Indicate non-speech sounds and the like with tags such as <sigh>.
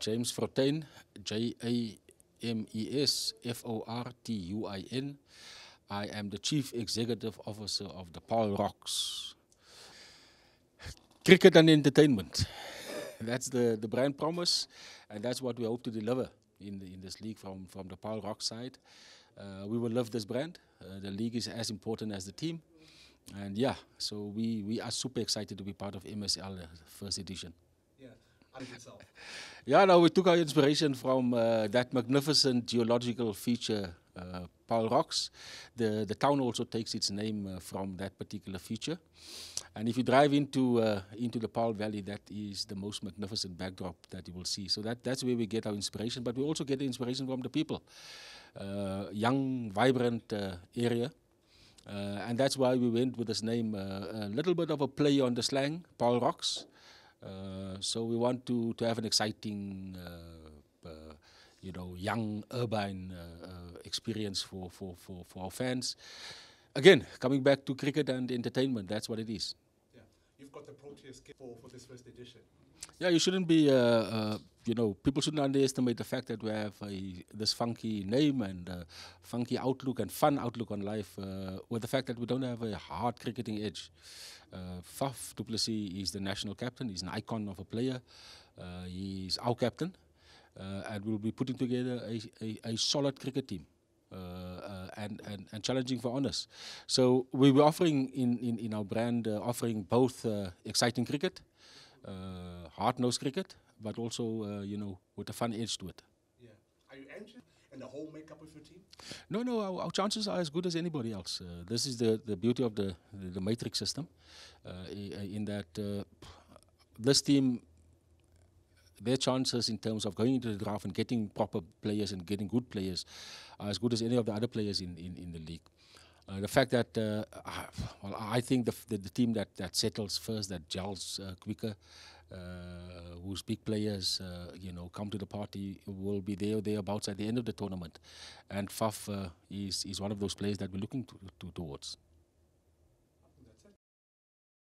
James Fortuin, J A M E S F O R T U I N. I am the Chief Executive Officer of the Paul Rocks. Cricket and entertainment. <laughs> That's the, the brand promise, and that's what we hope to deliver in, the, in this league from, from the Paul Rocks side. Uh, we will love this brand. Uh, the league is as important as the team. And yeah, so we, we are super excited to be part of MSL, uh, first edition. Yeah yourself? Yeah, no, we took our inspiration from uh, that magnificent geological feature, uh, Paul Rocks. The, the town also takes its name uh, from that particular feature. And if you drive into, uh, into the Paul Valley, that is the most magnificent backdrop that you will see. So that, that's where we get our inspiration, but we also get the inspiration from the people. Uh, young, vibrant uh, area. Uh, and that's why we went with this name, a little bit of a play on the slang, Paul Rocks. Uh, so we want to, to have an exciting, uh, uh, you know, young urban experience for, for, for, for our fans. Again, coming back to cricket and entertainment, that's what it is. Yeah. You've got the Proteus for, for this first edition. Yeah, you shouldn't be you know, people shouldn't underestimate the fact that we have a, this funky name and funky outlook and fun outlook on life uh, with the fact that we don't have a hard cricketing edge. Uh, Faf du Plessis is the national captain. He's an icon of a player. Uh, he's our captain. Uh, and we'll be putting together a, a, a solid cricket team. Uh, uh and, and, and, challenging for honours. So we were offering in, in, in our brand, uh, offering both uh, exciting cricket, uh, hard-nosed cricket, but also, uh, you know, with a fun edge to it. Yeah. Are you anxious? and the whole makeup of your team? No, no, our, our chances are as good as anybody else. Uh, this is the, the beauty of the, the, the matrix system, uh, in that uh, this team, their chances in terms of going into the draft and getting proper players and getting good players are as good as any of the other players in, in, in the league. Uh, the fact that uh, well, I think the, the, the, team that, that settles first, that gels uh, quicker, uh, whose big players, uh, you know, come to the party will be there thereabouts at the end of the tournament. And Faf uh, is, is one of those players that we're looking to, to, towards.